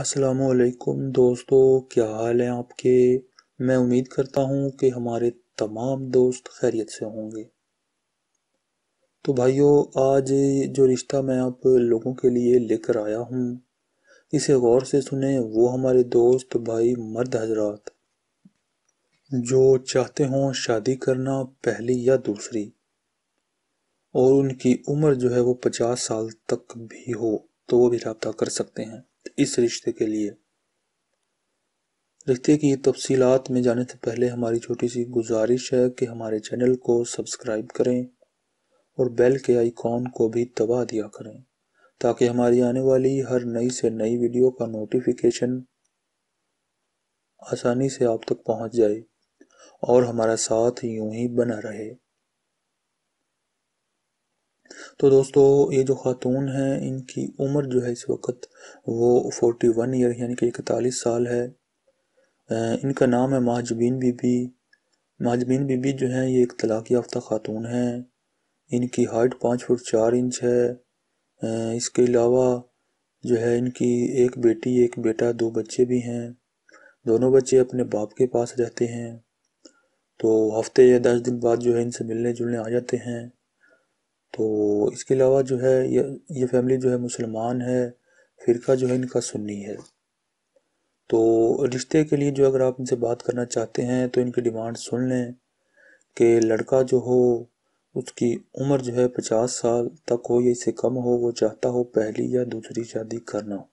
असलकुम दोस्तों क्या हाल है आपके मैं उम्मीद करता हूँ कि हमारे तमाम दोस्त खैरियत से होंगे तो भाइयों आज जो रिश्ता मैं आप लोगों के लिए लेकर आया हूँ इसे गौर से सुने वो हमारे दोस्त भाई मर्द हजरात जो चाहते हों शादी करना पहली या दूसरी और उनकी उम्र जो है वो पचास साल तक भी हो तो वो भी रबता कर सकते हैं इस रिश्ते के लिए रिश्ते की तफसीत में जाने से पहले हमारी छोटी सी गुजारिश है कि हमारे चैनल को सब्सक्राइब करें और बेल के आइकॉन को भी दबा दिया करें ताकि हमारी आने वाली हर नई से नई वीडियो का नोटिफिकेशन आसानी से आप तक पहुंच जाए और हमारा साथ यूं ही बना रहे तो दोस्तों ये जो खातून हैं इनकी उम्र जो है इस वक्त वो फोर्टी वन ईयर यानी कि इकतालीस साल है इनका नाम है महाजबीन बीबी महाजबीन बीबी जो हैं ये एक तलाक याफ्ता खातून हैं इनकी हाइट पाँच फुट चार इंच है इसके अलावा जो है इनकी एक बेटी एक बेटा दो बच्चे भी हैं दोनों बच्चे अपने बाप के पास रहते हैं तो हफ्ते या दस दिन बाद जो है इनसे मिलने जुलने आ जाते हैं तो इसके अलावा जो है ये ये फैमिली जो है मुसलमान है फ़िरका जो है इनका सुन्नी है तो रिश्ते के लिए जो अगर आप इनसे बात करना चाहते हैं तो इनकी डिमांड सुन लें कि लड़का जो हो उसकी उम्र जो है पचास साल तक हो या इससे कम हो वो चाहता हो पहली या दूसरी शादी करना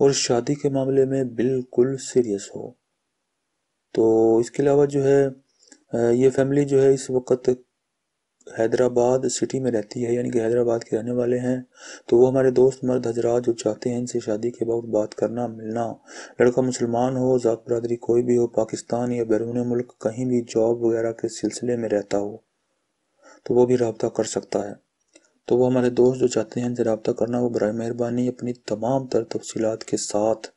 और शादी के मामले में बिल्कुल सीरियस हो तो इसके अलावा जो है ये फैमिली जो है इस वक्त हैदराबाद सिटी में रहती है यानी कि हैदराबाद के रहने वाले हैं तो वो हमारे दोस्त मर्द हजरात जो चाहते हैं इनसे शादी के बाद बात करना मिलना लड़का मुसलमान हो ज़ात बरदरी कोई भी हो पाकिस्तान या बैरून मुल्क कहीं भी जॉब वगैरह के सिलसिले में रहता हो तो वो भी रबता कर सकता है तो वो हमारे दोस्त जो चाहते हैं इनसे रबता करना वो बर मेहरबानी अपनी तमाम तर तफसीत के साथ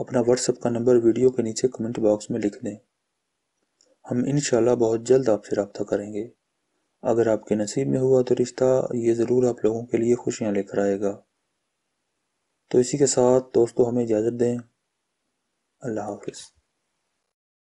अपना व्हाट्सएप का नंबर वीडियो के नीचे कमेंट बॉक्स में लिख दें हम इन बहुत जल्द आपसे रबता करेंगे अगर आपके नसीब में हुआ तो रिश्ता ये ज़रूर आप लोगों के लिए खुशियाँ लेकर आएगा तो इसी के साथ दोस्तों हमें इजाज़त दें अल्लाह हाफिज़